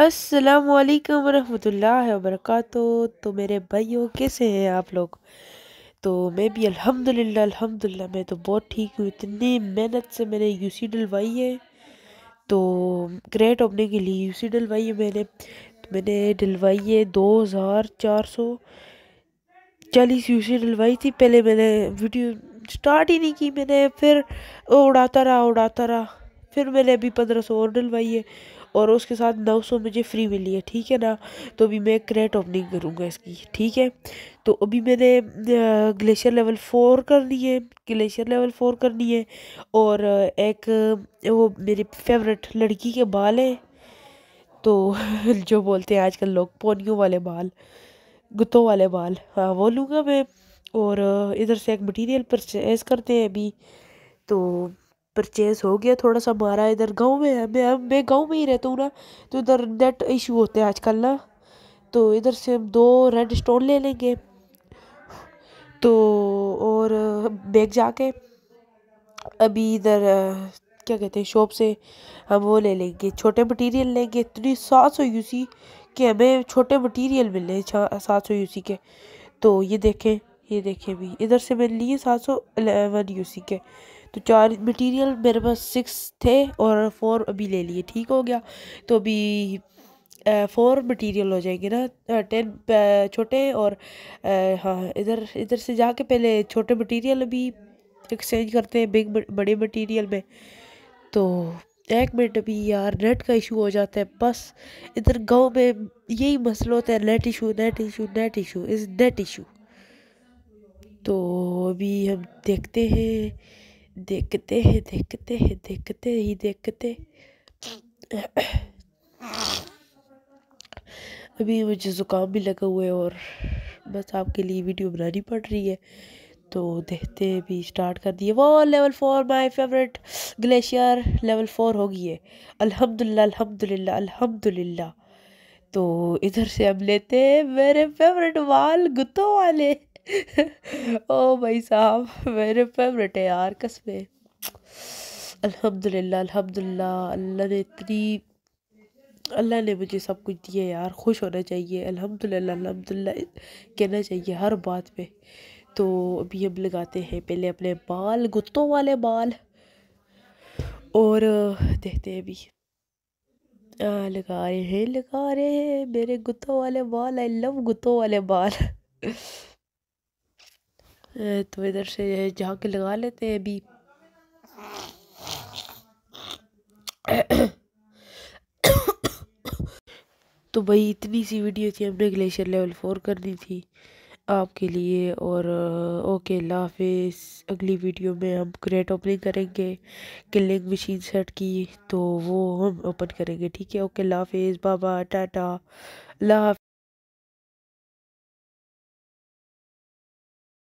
अस्सलाम वालेकुम रहमतुल्लाह वरक तो मेरे भाइयों कैसे हैं आप लोग तो मैं भी अल्हम्दुलिल्लाह अल्हम्दुलिल्लाह मैं तो बहुत ठीक हूँ इतनी मेहनत से मैंने यूसी डलवाई है तो ग्रेट ओपनिंग के लिए यूसी डलवाई है मैंने तो मैंने डलवाई है दो हज़ार चार सौ चालीस यूसी डलवाई थी पहले मैंने वीडियो स्टार्ट ही नहीं की मैंने फिर उड़ाता रहा उड़ाता रहा फिर मैंने अभी पंद्रह सौ और डलवाई है और उसके साथ नौ सौ मुझे फ्री मिली है ठीक है ना तो अभी मैं क्रेट ओपनिंग करूँगा इसकी ठीक है तो अभी मैंने ग्लेशियर लेवल फोर करनी है ग्लेशियर लेवल फोर करनी है और एक वो मेरी फेवरेट लड़की के बाल हैं तो जो बोलते हैं आजकल लोग पोनियों वाले बाल गुतों वाले बाल हाँ वो लूँगा मैं और इधर से एक मटेरियल परचेज करते हैं अभी तो परचेज़ हो गया थोड़ा सा हमारा इधर गाँव में है मैं मैं गाँव में ही रहता हूँ ना तो इधर नेट इशू होते हैं आजकल ना तो इधर से हम दो रेड स्टोन ले लेंगे तो और बैग जाके अभी इधर क्या कहते हैं शॉप से हम वो ले लेंगे छोटे मटेरियल लेंगे इतनी सात सौ यूसी के कि हमें छोटे मटेरियल मिले सात सौ यूसी के तो ये देखें ये देखिए भी इधर से मैंने लिए सात सौ अलेवन यू सी के तो चार मटेरियल मेरे पास सिक्स थे और फोर अभी ले लिए ठीक हो गया तो अभी फोर मटेरियल हो जाएंगे ना टेन छोटे और हाँ इधर इधर से जाके पहले छोटे मटेरियल भी एक्सचेंज करते हैं बिग बड़े मटेरियल में तो एक मिनट अभी यार नेट का इशू हो जाता है बस इधर गांव में यही मसला होता है net issue net issue net issue is net issue तो अभी हम देखते हैं देखते हैं देखते हैं देखते ही देखते अभी मुझे ज़ुकाम भी लगा हुआ है और बस आपके लिए वीडियो बनानी पड़ रही है तो देखते हैं भी स्टार्ट कर दिए वो level four my favourite glacier level four हो गई है अल्हम्दुलिल्लाह अल्हम्दुलिल्लाह अल्हम्दुलिल्लाह तो इधर से हम लेते हैं मेरे फेवरेट वाल गुतों वाले ओ oh, भाई साहब मेरे फेवरेट है यार कस्बे अल्हम्दुलिल्लाह अल्हम्दुलिल्लाह अल्लाह ने इतनी अल्लाह ने मुझे सब कुछ दिया यार खुश होना चाहिए अल्हम्दुलिल्लाह अल्हम्दुलिल्लाह कहना चाहिए हर बात पे तो अभी हम लगाते हैं पहले अपने बाल गुत्तों वाले बाल और देखते हैं अभी आ, लगा रहे हैं लगा रहे हैं मेरे गुत्तों वाले बाल आई लव गुत्तों वाले बाल तो इधर से जहाँ के लगा लेते हैं अभी तो भाई इतनी सी वीडियो थी हमने ग्लेशियर लेवल फोर करनी थी आपके लिए और ओके लाफि अगली वीडियो में हम क्रेट ओपनिंग करेंगे किलिंग मशीन सेट की तो वो हम ओपन करेंगे ठीक है ओके लाफिज बाबा टाटा लाफ